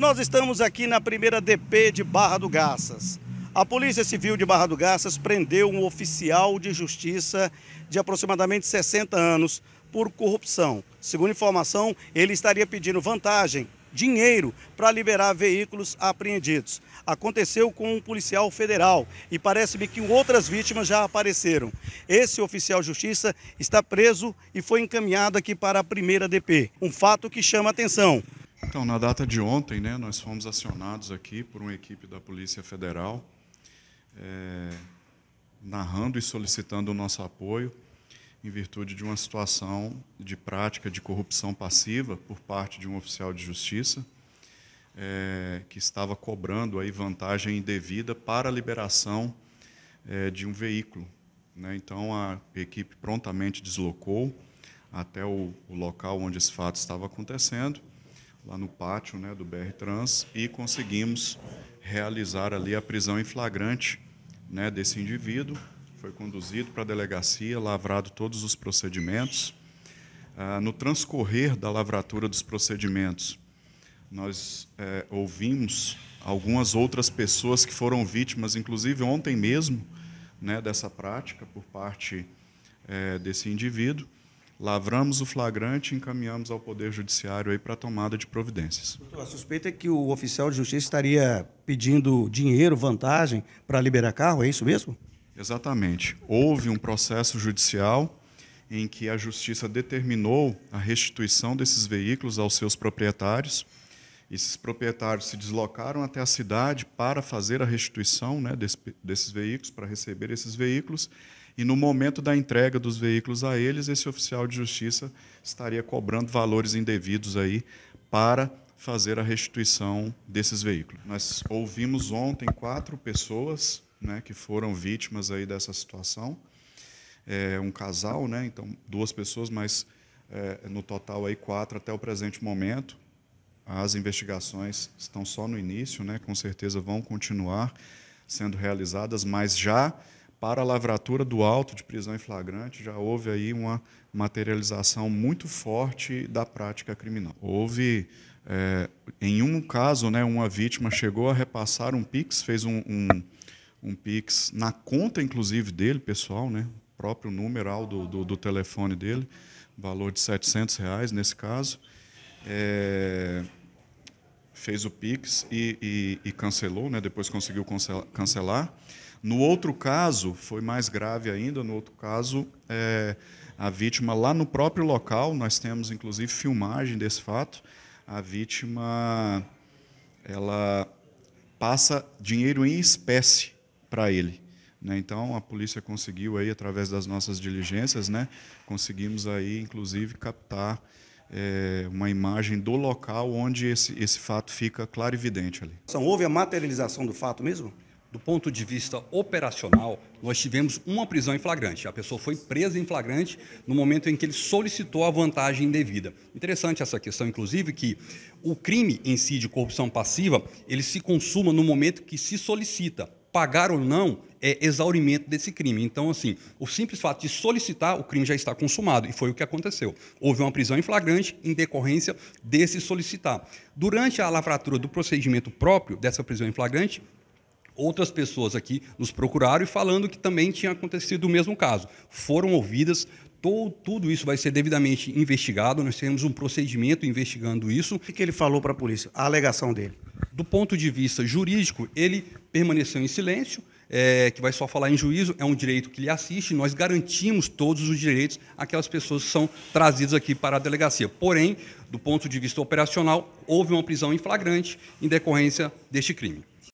Nós estamos aqui na primeira DP de Barra do Garças. A Polícia Civil de Barra do Garças prendeu um oficial de justiça de aproximadamente 60 anos por corrupção. Segundo informação, ele estaria pedindo vantagem, dinheiro, para liberar veículos apreendidos. Aconteceu com um policial federal e parece-me que outras vítimas já apareceram. Esse oficial de justiça está preso e foi encaminhado aqui para a primeira DP. Um fato que chama atenção. Então, na data de ontem, né, nós fomos acionados aqui por uma equipe da Polícia Federal, é, narrando e solicitando o nosso apoio em virtude de uma situação de prática de corrupção passiva por parte de um oficial de justiça é, que estava cobrando aí vantagem indevida para a liberação é, de um veículo. Né? Então a equipe prontamente deslocou até o, o local onde esse fato estava acontecendo lá no pátio né, do BR Trans e conseguimos realizar ali a prisão em flagrante né, desse indivíduo. Foi conduzido para a delegacia, lavrado todos os procedimentos. Ah, no transcorrer da lavratura dos procedimentos, nós é, ouvimos algumas outras pessoas que foram vítimas, inclusive ontem mesmo, né, dessa prática por parte é, desse indivíduo lavramos o flagrante e encaminhamos ao Poder Judiciário para a tomada de providências. a suspeita é que o oficial de justiça estaria pedindo dinheiro, vantagem, para liberar carro, é isso mesmo? Exatamente. Houve um processo judicial em que a justiça determinou a restituição desses veículos aos seus proprietários. Esses proprietários se deslocaram até a cidade para fazer a restituição né, desse, desses veículos, para receber esses veículos. E no momento da entrega dos veículos a eles, esse oficial de justiça estaria cobrando valores indevidos aí para fazer a restituição desses veículos. Nós ouvimos ontem quatro pessoas né, que foram vítimas aí dessa situação. É um casal, né, então duas pessoas, mas é, no total aí quatro até o presente momento. As investigações estão só no início, né, com certeza vão continuar sendo realizadas, mas já para a lavratura do alto de prisão em flagrante, já houve aí uma materialização muito forte da prática criminal. Houve, é, em um caso, né, uma vítima chegou a repassar um PIX, fez um, um, um PIX na conta, inclusive, dele, pessoal, né, próprio numeral do, do, do telefone dele, valor de 700 reais nesse caso. É, fez o PIX e, e, e, cancelou, né, depois conseguiu cancelar no outro caso, foi mais grave ainda, no outro caso, é, a vítima lá no próprio local, nós temos inclusive filmagem desse fato, a vítima ela passa dinheiro em espécie para ele. Né? Então a polícia conseguiu aí através das nossas diligências, né? conseguimos aí inclusive captar é, uma imagem do local onde esse, esse fato fica claro evidente ali. Houve a materialização do fato mesmo? do ponto de vista operacional, nós tivemos uma prisão em flagrante. A pessoa foi presa em flagrante no momento em que ele solicitou a vantagem indevida. Interessante essa questão, inclusive, que o crime em si de corrupção passiva, ele se consuma no momento que se solicita. Pagar ou não é exaurimento desse crime. Então, assim, o simples fato de solicitar, o crime já está consumado, e foi o que aconteceu. Houve uma prisão em flagrante em decorrência desse solicitar. Durante a lavratura do procedimento próprio dessa prisão em flagrante, outras pessoas aqui nos procuraram e falando que também tinha acontecido o mesmo caso. Foram ouvidas, todo, tudo isso vai ser devidamente investigado, nós temos um procedimento investigando isso. O que ele falou para a polícia? A alegação dele? Do ponto de vista jurídico, ele permaneceu em silêncio, é, que vai só falar em juízo, é um direito que lhe assiste, nós garantimos todos os direitos àquelas pessoas que são trazidas aqui para a delegacia. Porém, do ponto de vista operacional, houve uma prisão em flagrante em decorrência deste crime.